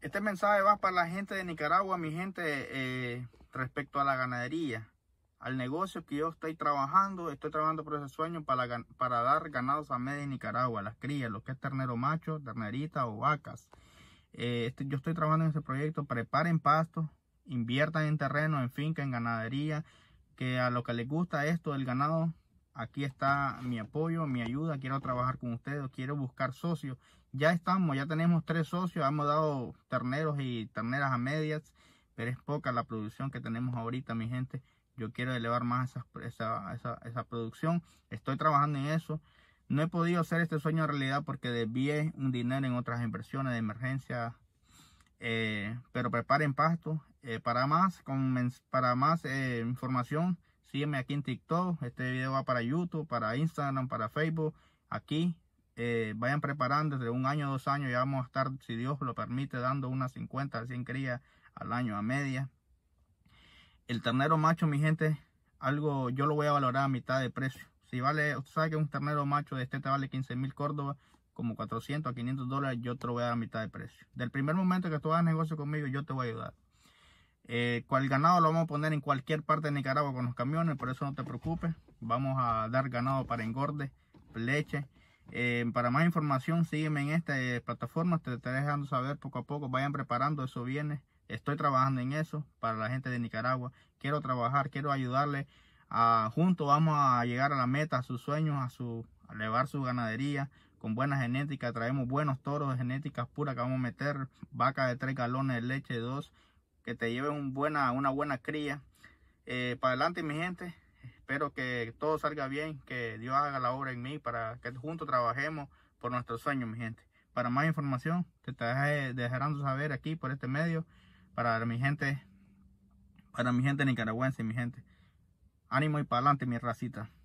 Este mensaje va para la gente de Nicaragua, mi gente, eh, respecto a la ganadería, al negocio que yo estoy trabajando. Estoy trabajando por ese sueño para, dar ganados a media de Nicaragua, las crías, lo que es ternero macho, ternerita o vacas. Eh, este, yo estoy trabajando en ese proyecto. Preparen pasto, inviertan en terreno, en finca, en ganadería, que a lo que les gusta esto del ganado aquí está mi apoyo, mi ayuda, quiero trabajar con ustedes, quiero buscar socios. Ya estamos, ya tenemos tres socios, hemos dado terneros y terneras a medias, pero es poca la producción que tenemos ahorita, mi gente. Yo quiero elevar más esa, producción, estoy trabajando en eso. No he podido hacer este sueño en realidad porque desvié un dinero en otras inversiones de emergencia. Eh, pero preparen pasto. Eh, para más, para más eh, información, Sígueme aquí en TikTok. Este video va para YouTube, para Instagram, para Facebook. Aquí eh, vayan preparando desde un año, dos años. Ya vamos a estar, si Dios lo permite, dando unas 50 100 crías al año a media. El ternero macho, mi gente, algo yo lo voy a valorar a mitad de precio. Si vale, usted sabe que un ternero macho de este te vale 15 mil Córdoba, como 400 a 500 dólares, yo te lo voy a dar a mitad de precio. Del primer momento que tú hagas negocio conmigo, yo te voy a ayudar. Eh, cual el ganado lo vamos a poner en cualquier parte de Nicaragua con los camiones, por eso no te preocupes. Vamos a dar ganado para engorde, leche. Eh, para más información sígueme en esta eh, plataforma, te estaré dejando saber poco a poco, vayan preparando, eso viene. Estoy trabajando en eso para la gente de Nicaragua. Quiero trabajar, quiero ayudarle. A, juntos vamos a llegar a la meta, a sus sueños, a, su, elevar su ganadería con buena genética. Traemos buenos toros de genética pura que vamos a meter. Vaca de 3 galones de leche, de 2 que te lleve una buena cría. Eh, para adelante, mi gente. Espero que todo salga bien, que Dios haga la obra en mí para que juntos trabajemos por nuestros sueños, mi gente. Para más información, te estaré dejando saber aquí por este medio para mi gente, para mi gente nicaragüense, mi gente. Ánimo y para adelante, mi racita.